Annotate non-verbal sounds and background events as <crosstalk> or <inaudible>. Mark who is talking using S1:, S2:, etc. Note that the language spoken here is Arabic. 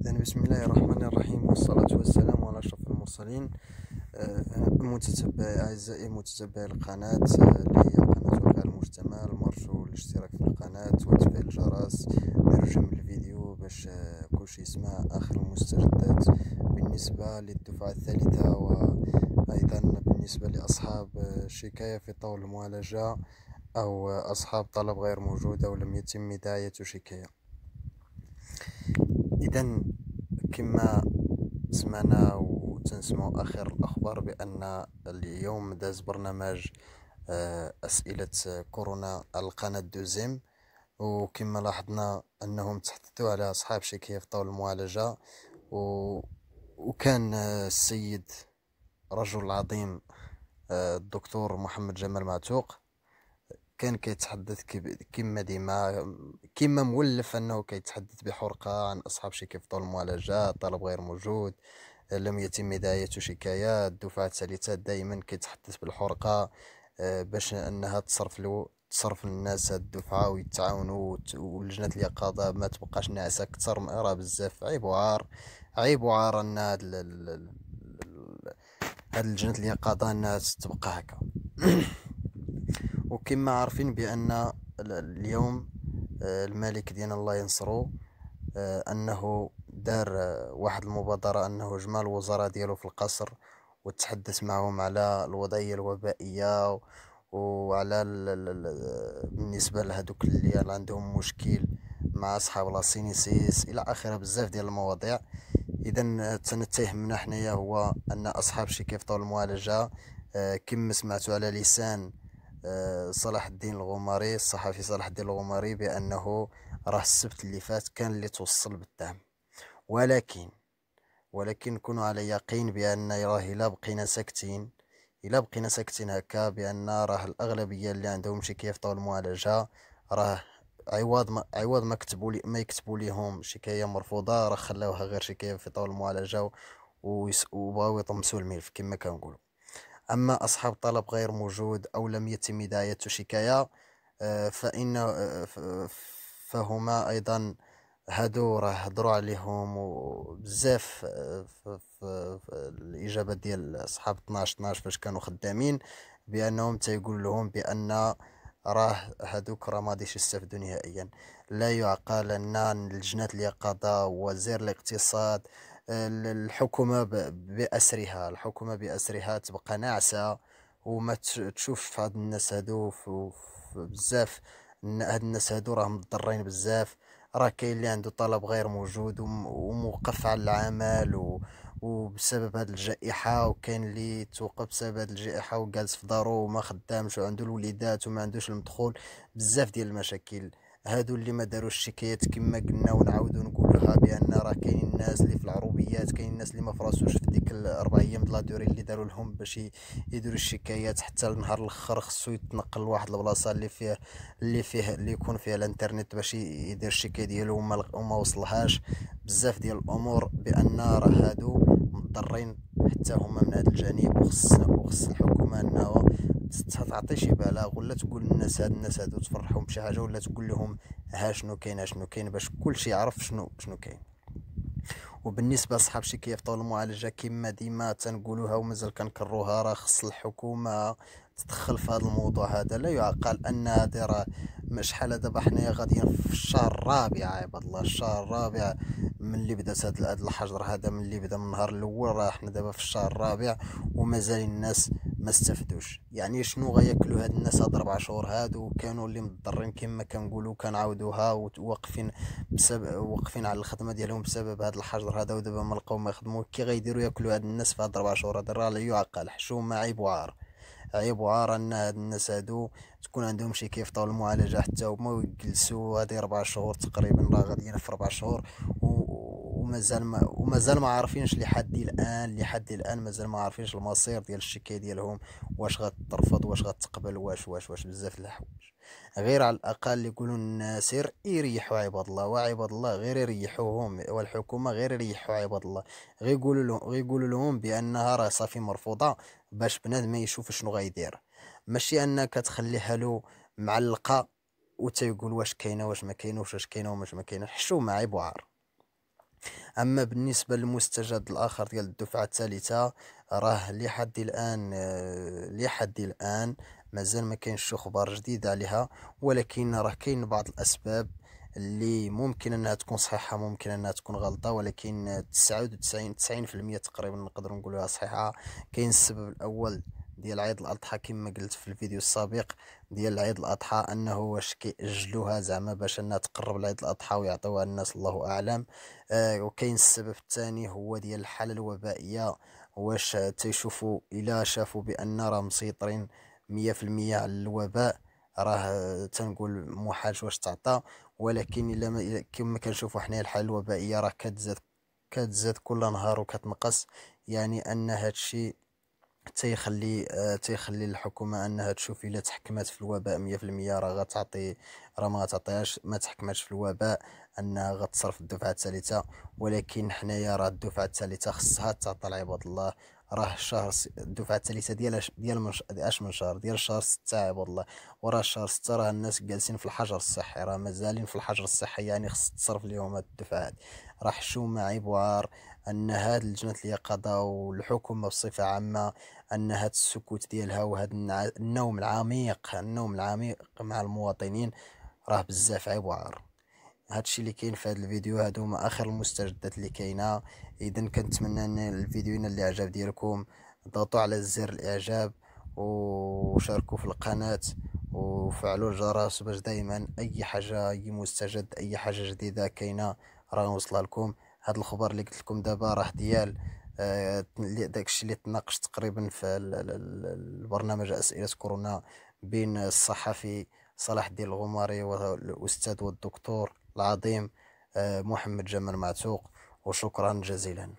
S1: إذن يعني بسم الله الرحمن الرحيم والصلاة والسلام على أشرف المرسلين آه، متتبعي أعزائي متتبعي القناة اللي آه، هي قناة وكاء المجتمع المرجو الاشتراك في القناة وتفعيل الجرس نرجم الفيديو باش آه، كلشي يسمع آخر المستجدات بالنسبة للدفعة الثالثة وأيضا بالنسبة لأصحاب شكاية في طول المعالجة أو أصحاب طلب غير موجودة ولم يتم داية شكاية اذا كما سمعنا وتنسمعوا اخر الاخبار بان اليوم داز برنامج آه، اسئله كورونا القناه دوزيم وكما لاحظنا انهم تحدثوا على اصحاب شي كيف طول المعالجه و... وكان آه، السيد رجل عظيم آه، الدكتور محمد جمال معتوق كان كيتحدث كما ديما كما مولف انه كيتحدث بحرقه عن اصحاب شي كيف المعالجات طلب غير موجود لم يتم داية شكايات دفعة ثالثة دائما كيتحدث بالحرقة آه، باش انها تصرف له تصرف الناس هاد الدفعة ويتعاونوا ولجنة اليقظة ما تبقاش ناعسة كتر راه بزاف عيب وعار عيب وعار ان هاد هاد لجنة اليقظة انها تبقى هكا <clears throat> وكما عارفين بان اليوم آه، الملك ديالنا الله ينصرو آه، انه دار آه، واحد المبادره انه جمع الوزراء ديالو في القصر وتحدث معهم على الوضعيه الوبائيه وعلى بالنسبه لهذوك اللي عندهم مشكل مع اصحاب لاسينيسيس الى اخره بزاف ديال المواضيع اذا تيهمنا حنايا هو ان اصحاب شي كيفطوا المعالجه كما سمعتوا على لسان آه، صلاح الدين الغماري الصحفي صلاح الدين الغماري بأنه راه السبت اللي فات كان اللي توصل بالدعم ولكن ولكن كونوا على يقين بأن راه إلا بقينا ساكتين إلا بقينا ساكتين هكا بأن راه الأغلبية اللي عندهم شي طول المعالجة راه عوض ما عوض ما كتبوا لي ما يكتبوا ليهم شكايه مرفوضه راه خلاوها غير شكايه في طول المعالجه وبغاو يطمسوا الملف كما كنقولوا أما أصحاب طلب غير موجود أو لم يتم هداية شكاية آه، فإن آه، فهما أيضا هادو راه هضروا عليهم وبزاف آه، في الإجابات ديال أصحاب 12 12 فاش كانوا خدامين بأنهم تيقول لهم بأن راه هادوك راه ما غاديش يستافدوا نهائيا لا يعقل أن لجنة اليقظة وزير الاقتصاد الحكومه باسرها الحكومه باسرها تبقى ناعسه وما تشوف هاد الناس هادو بزاف هاد الناس هادو راهم مضرين بزاف راه كاين اللي عنده طلب غير موجود وموقف على العمل و... وبسبب هاد الجائحة وكاين اللي توقف بسبب هاد الجائحة وجالس في دارو وما خدامش وعنده الوليدات وما عندوش المدخول بزاف ديال المشاكل هادو اللي ما داروا الشكايات كما قلنا ونعاودو نقولوها بان راه كاينين الناس اللي في العروبيات كاين الناس اللي ما فراسوش في ديك الاربع ايام لا دوري اللي داروا لهم باش يديروا الشكايات حتى النهار الاخر خصو يتنقل لواحد البلاصه اللي فيه اللي فيه اللي يكون فيها الانترنت باش يدير الشكايه ديالو وما وما وصلهاش بزاف ديال الامور بان راه هادو مضطرين حتى هما من هذا الجانب وخص وخص الحكومه انها تعطي شي بلاغ ولا تقول للناس هاد الناس هادو تفرحهم بشي حاجه ولا تقول لهم ها شنو كاين ها شنو كاين باش كلشي يعرف شنو شنو كاين وبالنسبه لصحاب شي كيفطوا المعالجه كما ديما تنقولوها ومازال كنكروها راه خص الحكومه تدخل في هذا الموضوع هذا لا يعقل ان هذه راه شحال دابا حنايا غاديين في الشهر الرابع عباد الله الشهر الرابع من اللي بدات هذا الحجر هذا من اللي بدا من النهار الاول راه حنا دابا في الشهر الرابع ومازال الناس ما استفدوش يعني شنو غياكلوا هاد الناس هاد ربع شهور هادو كانوا اللي مضرين كما كنقولوا كنعاودوها وواقفين بسبب واقفين على الخدمه ديالهم بسبب هاد الحجر هذا ودابا ما لقاو ما يخدموا كي غيديروا ياكلوا هاد الناس في هاد ربع شهور هاد راه لا يعقل حشومه عيب وعار عيب وعار ان هاد الناس هادو تكون عندهم شي طول المعالجه حتى هما ويجلسوا هادي ربع شهور تقريبا راه غاديين في ربع شهور و ومازال ما ومازال ما عارفينش لحد الان لحد الان مازال ما عارفينش المصير ديال الشكايه ديالهم واش غترفض واش غتقبل واش واش واش بزاف د الحوايج غير على الاقل يقولوا الناصر يريحوا عباد الله وعباد الله غير يريحوهم والحكومه غير يريحوا عباد الله غير يقولوا لهم غير يقولوا لهم بانها راه صافي مرفوضه باش بنادم ما يشوف شنو غيدير ماشي انك تخليها له معلقه وتيقول واش كاينه واش ما كاينوش واش كاينه واش ما كاينه حشومه عيب وعار اما بالنسبه للمستجد الاخر ديال الدفعه الثالثه راه لحد الان آه، لحد الان مازال ما كاينش اخبار جديده عليها ولكن راه كاين بعض الاسباب اللي ممكن انها تكون صحيحه ممكن انها تكون غلطه ولكن 99 90% تقريبا نقدر نقولوها صحيحه كاين السبب الاول ديال عيد الاضحى كما قلت في الفيديو السابق ديال عيد الاضحى انه واش كيأجلوها زعما باش انها تقرب لعيد الاضحى ويعطيوها الناس الله اعلم آه وكاين السبب الثاني هو ديال الحاله الوبائيه واش تيشوفوا الا شافوا بان راه مسيطرين 100% على الوباء راه تنقول محال واش تعطى ولكن الا كما كنشوفوا حنا الحاله الوبائيه راه كتزاد كتزاد كل نهار وكتنقص يعني ان هادشي تيخلي آه، تيخلي الحكومه انها تشوف الا تحكمات في الوباء 100% راه غتعطي راه ما غتعطيهاش ما تحكمتش في الوباء انها غتصرف الدفعه الثالثه ولكن حنايا راه الدفعه الثالثه خصها تعطى لعباد الله راه الشهر الدفعه الثالثه ديال ديال اش من شهر ديال شهر 6 عباد الله وراه شهر 6 راه الناس جالسين في الحجر الصحي راه مازالين في الحجر الصحي يعني خص تصرف لهم هاد الدفعات راه حشومه عيب وعار ان هاد لجنه اليقظه والحكومه بصفه عامه ان هاد السكوت ديالها وهاد النوم العميق النوم العميق مع المواطنين راه بزاف عيب وعار هادشي اللي كاين في هاد الفيديو هادو هما اخر المستجدات اللي كاينه اذا كنتمنى ان الفيديو ينال الاعجاب ديالكم ضغطوا على زر الاعجاب وشاركوا في القناه وفعلوا الجرس باش دائما اي حاجه اي مستجد اي حاجه جديده كاينه راه نوصلها لكم هاد الخبر اللي قلت لكم دابا راه ديال آه، داكشي اللي تناقش تقريبا في البرنامج اسئله كورونا بين الصحفي صلاح الدين الغماري والاستاذ والدكتور العظيم آه، محمد جمال معتوق وشكرا جزيلا